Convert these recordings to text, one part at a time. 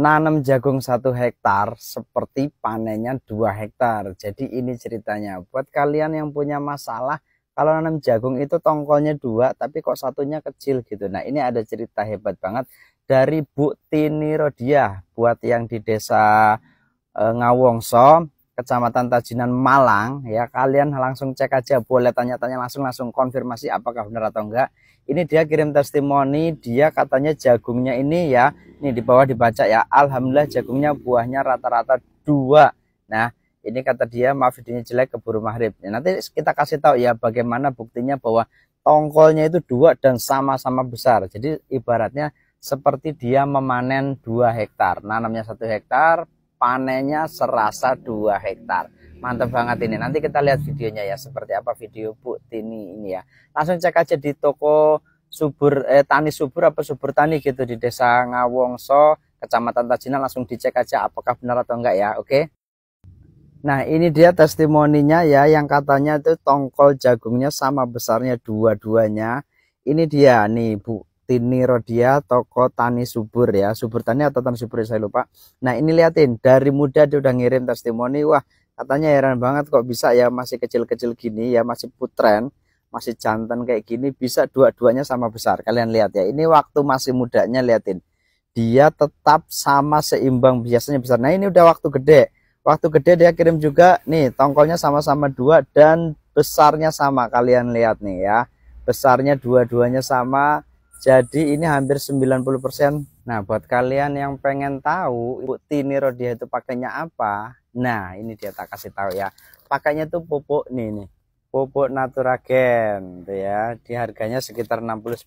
nanam jagung satu hektar seperti panennya dua hektar. Jadi ini ceritanya buat kalian yang punya masalah kalau nanam jagung itu tongkolnya dua tapi kok satunya kecil gitu. Nah ini ada cerita hebat banget dari Bu Tini Rodia buat yang di desa e, Ngawongso Kecamatan Tajinan Malang ya kalian langsung cek aja boleh tanya-tanya langsung langsung konfirmasi apakah benar atau enggak ini dia kirim testimoni dia katanya jagungnya ini ya ini di bawah dibaca ya Alhamdulillah jagungnya buahnya rata-rata dua nah ini kata dia maaf videonya jelek keburu maghrib ya, nanti kita kasih tahu ya bagaimana buktinya bahwa tongkolnya itu dua dan sama-sama besar jadi ibaratnya seperti dia memanen dua hektar nanamnya satu hektar panennya serasa 2 hektar. Mantap banget ini. Nanti kita lihat videonya ya seperti apa video Bu Tini ini ya. Langsung cek aja di toko subur eh, tani subur apa subur tani gitu di Desa Ngawongso, Kecamatan Tajina langsung dicek aja apakah benar atau enggak ya. Oke. Nah, ini dia testimoninya ya yang katanya itu tongkol jagungnya sama besarnya dua-duanya. Ini dia nih, Bu Tini Rodia toko Tani Subur ya Subur Tani atau Tani Subur ya, saya lupa nah ini liatin dari muda dia udah ngirim testimoni wah katanya heran banget kok bisa ya masih kecil-kecil gini ya masih putren masih jantan kayak gini bisa dua-duanya sama besar kalian lihat ya ini waktu masih mudanya liatin dia tetap sama seimbang biasanya besar nah ini udah waktu gede waktu gede dia kirim juga nih tongkolnya sama-sama dua dan besarnya sama kalian lihat nih ya besarnya dua-duanya sama jadi ini hampir 90%. Nah, buat kalian yang pengen tahu bukti niro dia itu pakainya apa, nah ini dia tak kasih tahu ya. Pakainya tuh pupuk nih nih. Pupuk Naturagen tuh gitu ya. Di harganya sekitar 69.000,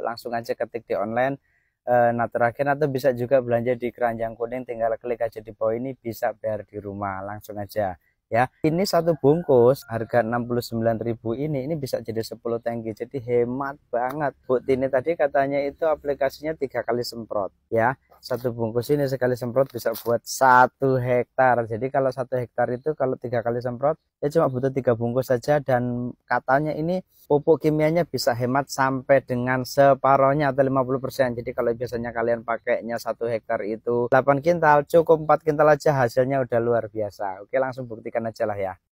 langsung aja ketik di online eh, Naturagen atau bisa juga belanja di keranjang kuning tinggal klik aja di bawah ini bisa bayar di rumah langsung aja ya. Ini satu bungkus harga 69.000 ini ini bisa jadi 10 tangki. Jadi hemat banget. Bu ini tadi katanya itu aplikasinya tiga kali semprot ya satu bungkus ini sekali semprot bisa buat satu hektar jadi kalau satu hektar itu kalau tiga kali semprot ya cuma butuh tiga bungkus saja dan katanya ini pupuk kimianya bisa hemat sampai dengan separohnya atau 50% jadi kalau biasanya kalian pakainya satu hektar itu 8 kintal cukup 4 kintal aja hasilnya udah luar biasa oke langsung buktikan aja lah ya